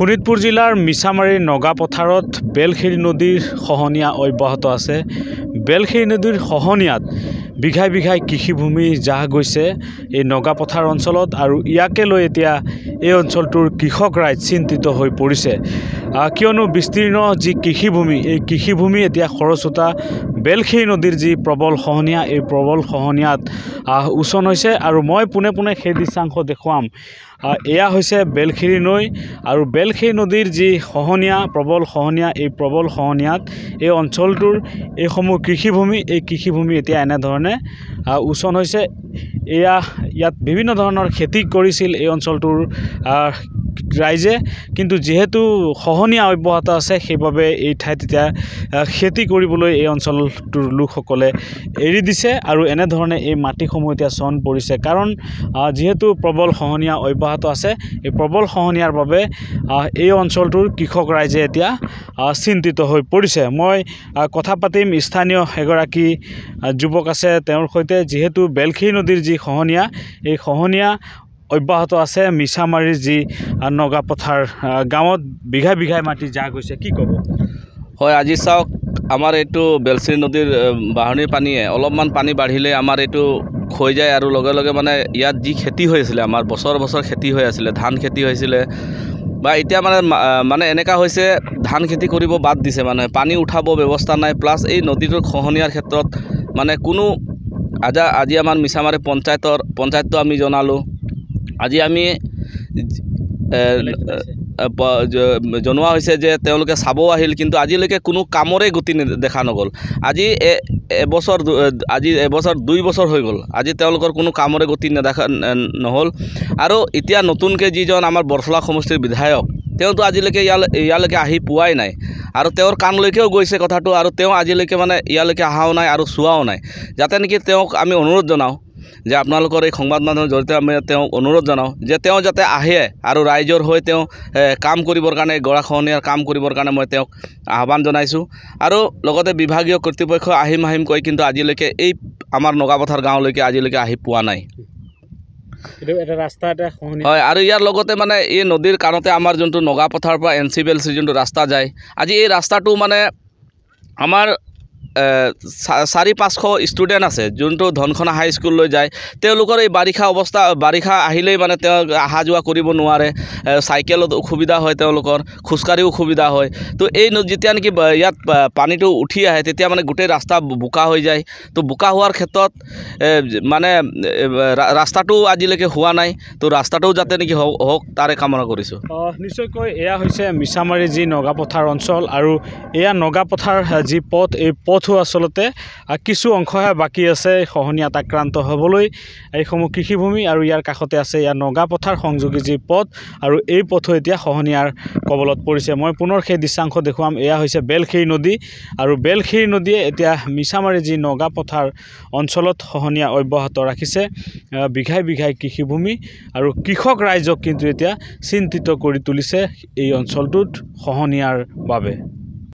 শোণিতপুৰ জিলাৰ মিছামাৰীৰ নগা পথাৰত বেলখিৰি নদীৰ খহনীয়া অব্যাহত আছে বেলখিৰি নদীৰ খহনীয়াত বিঘাই বিঘাই কৃষিভূমি জাহ গৈছে এই নগা পথাৰ অঞ্চলত আৰু ইয়াকে লৈ এতিয়া এই অঞ্চলটোৰ কৃষক ৰাইজ চিন্তিত হৈ পৰিছে কিয়নো বিস্তীৰ্ণ যি কৃষিভূমি এই কৃষিভূমি এতিয়া খৰচোতা বেলখেই নদীৰ যি প্ৰবল খহনীয়া এই প্ৰবল খহনীয়াত উচন হৈছে আৰু মই পোনে পোনে সেই দৃশ্যাংশ দেখুৱাম এয়া হৈছে বেলখিৰি নৈ আৰু বেলখেই নদীৰ যি খহনীয়া প্ৰবল খহনীয়া এই প্ৰবল খহনীয়াত এই অঞ্চলটোৰ এইসমূহ কৃষিভূমি এই কৃষিভূমি এতিয়া এনেধৰণে উচন হৈছে এয়া ইয়াত বিভিন্ন ধৰণৰ খেতি কৰিছিল এই অঞ্চলটোৰ ৰাইজে কিন্তু যিহেতু খহনীয়া অব্যাহত আছে সেইবাবে এই ঠাইত এতিয়া খেতি কৰিবলৈ এই অঞ্চলটোৰ লোকসকলে এৰি দিছে আৰু এনেধৰণে এই মাটিসমূহ এতিয়া চন পৰিছে কাৰণ যিহেতু প্ৰবল খহনীয়া অব্যাহত আছে এই প্ৰবল খহনীয়াৰ বাবে এই অঞ্চলটোৰ কৃষক ৰাইজে এতিয়া চিন্তিত হৈ পৰিছে মই কথা পাতিম স্থানীয় এগৰাকী যুৱক আছে তেওঁৰ সৈতে যিহেতু বেলখী নদীৰ যি খহনীয়া এই খহনীয়া অব্যাহত আছে মিছামাৰীৰ যি নগা পথাৰ গাঁৱত বিঘাই বিঘাই মাটি যা গৈছে কি ক'ব হয় আজি চাওক আমাৰ এইটো বেলচিৰি নদীৰ বাঢ়নীৰ পানীয়ে অলপমান পানী বাঢ়িলে আমাৰ এইটো খৈ যায় আৰু লগে লগে মানে ইয়াত যি খেতি হৈ আছিলে আমাৰ বছৰ বছৰ খেতি হৈ আছিলে ধান খেতি হৈছিলে বা এতিয়া মানে মানে এনেকুৱা হৈছে ধান খেতি কৰিব বাদ দিছে মানুহে পানী উঠাব ব্যৱস্থা নাই প্লাছ এই নদীটোৰ খহনীয়াৰ ক্ষেত্ৰত মানে কোনো আজা আজি আমাৰ মিছামাৰী পঞ্চায়তৰ পঞ্চায়তটো আমি জনালোঁ আজি আমি জনোৱা হৈছে যে তেওঁলোকে চাবও আহিল কিন্তু আজিলৈকে কোনো কামৰে গতি দেখা নগ'ল আজি এবছৰ আজি এবছৰ দুই বছৰ হৈ গ'ল আজি তেওঁলোকৰ কোনো কামৰে গতি নেদেখা নহ'ল আৰু এতিয়া নতুনকৈ যিজন আমাৰ বৰফলা সমষ্টিৰ বিধায়ক তেওঁতো আজিলৈকে ইয়ালৈ ইয়ালৈকে আহি পোৱাই নাই আৰু তেওঁৰ কাণলৈকেও গৈছে কথাটো আৰু তেওঁ আজিলৈকে মানে ইয়ালৈকে অহাও নাই আৰু চোৱাও নাই যাতে নেকি তেওঁক আমি অনুৰোধ জনাওঁ যে আপোনালোকৰ এই সংবাদ মাধ্যমৰ জৰিয়তে আমি তেওঁক অনুৰোধ জনাওঁ যে তেওঁ যাতে আহে আৰু ৰাইজৰ হৈ তেওঁ কাম কৰিবৰ কাৰণে গৰাখহনীয়াৰ কাম কৰিবৰ কাৰণে মই তেওঁক আহ্বান জনাইছোঁ আৰু লগতে বিভাগীয় কৰ্তৃপক্ষ আহিম আহিম কয় কিন্তু আজিলৈকে এই আমাৰ নগাপথাৰ গাঁৱলৈকে আজিলৈকে আহি পোৱা নাই হয় আৰু ইয়াৰ লগতে মানে এই নদীৰ কাৰণতে আমাৰ যোনটো নগাপথাৰৰ পৰা এন চি বি এল চিৰ যোনটো ৰাস্তা যায় আজি এই ৰাস্তাটো মানে আমাৰ চাৰি পাঁচশ ষ্টুডেণ্ট আছে যোনটো ধনখনা হাইস্কুললৈ যায় তেওঁলোকৰ এই বাৰিষা অৱস্থা বাৰিষা আহিলেই মানে তেওঁ অহা যোৱা কৰিব নোৱাৰে চাইকেলত অসুবিধা হয় তেওঁলোকৰ খোজকাঢ়িও অসুবিধা হয় তো এই যেতিয়া নেকি ইয়াত পানীটো উঠি আহে তেতিয়া মানে গোটেই ৰাস্তা বোকা হৈ যায় তো বোকা হোৱাৰ ক্ষেত্ৰত মানে ৰাস্তাটো আজিলৈকে হোৱা নাই তো ৰাস্তাটোও যাতে নেকি হওক তাৰে কামনা কৰিছোঁ নিশ্চয়কৈ এয়া হৈছে মিছামাৰী যি নগা পথাৰ অঞ্চল আৰু এয়া নগা পথাৰ যি পথ এই পথ পথো আচলতে কিছু অংশহে বাকী আছে খহনীয়াত আক্ৰান্ত হ'বলৈ এইসমূহ কৃষিভূমি আৰু ইয়াৰ কাষতে আছে ইয়াৰ নগা পথাৰ সংযোগী যি পথ আৰু এই পথো এতিয়া খহনীয়াৰ কবলত পৰিছে মই পুনৰ সেই দৃশ্যাংশ দেখুৱাম এয়া হৈছে বেলখীৰ নদী আৰু বেলখীৰ নদীয়ে এতিয়া মিছামাৰী যি নগা পথাৰ অঞ্চলত খহনীয়া অব্যাহত ৰাখিছে বিঘাই বিঘাই কৃষিভূমি আৰু কৃষক ৰাইজক কিন্তু এতিয়া চিন্তিত কৰি তুলিছে এই অঞ্চলটোত খহনীয়াৰ বাবে